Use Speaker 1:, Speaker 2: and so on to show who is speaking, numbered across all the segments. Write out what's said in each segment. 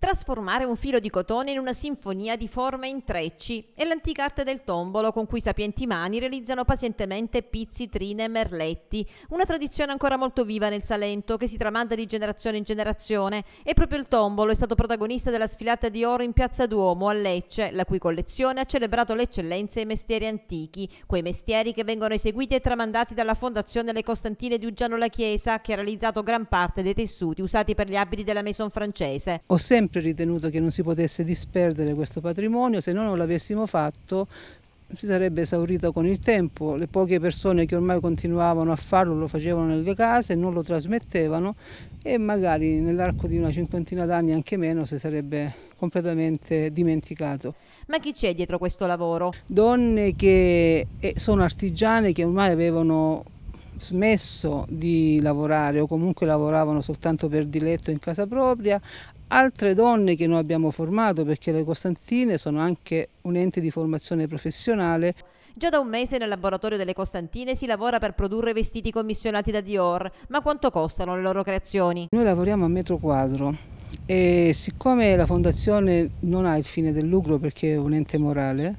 Speaker 1: Trasformare un filo di cotone in una sinfonia di forme e intrecci è l'antica arte del tombolo con cui sapienti mani realizzano pazientemente pizzi, trine e merletti, una tradizione ancora molto viva nel Salento che si tramanda di generazione in generazione e proprio il tombolo è stato protagonista della sfilata di oro in Piazza Duomo a Lecce, la cui collezione ha celebrato l'eccellenza e i mestieri antichi, quei mestieri che vengono eseguiti e tramandati dalla Fondazione Le Costantine di Uggiano La Chiesa che ha realizzato gran parte dei tessuti usati per gli abiti della Maison francese.
Speaker 2: Ho sempre sempre ritenuto che non si potesse disperdere questo patrimonio, se noi non l'avessimo fatto si sarebbe esaurito con il tempo, le poche persone che ormai continuavano a farlo lo facevano nelle case, non lo trasmettevano e magari nell'arco di una cinquantina d'anni anche meno si sarebbe completamente dimenticato.
Speaker 1: Ma chi c'è dietro questo lavoro?
Speaker 2: Donne che eh, sono artigiane che ormai avevano smesso di lavorare o comunque lavoravano soltanto per diletto in casa propria, altre donne che noi abbiamo formato perché le Costantine sono anche un ente di formazione professionale.
Speaker 1: Già da un mese nel laboratorio delle Costantine si lavora per produrre vestiti commissionati da Dior, ma quanto costano le loro creazioni?
Speaker 2: Noi lavoriamo a metro quadro e siccome la fondazione non ha il fine del lucro perché è un ente morale,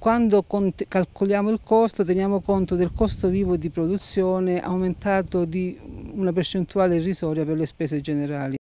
Speaker 2: quando calcoliamo il costo teniamo conto del costo vivo di produzione aumentato di una percentuale irrisoria per le spese generali.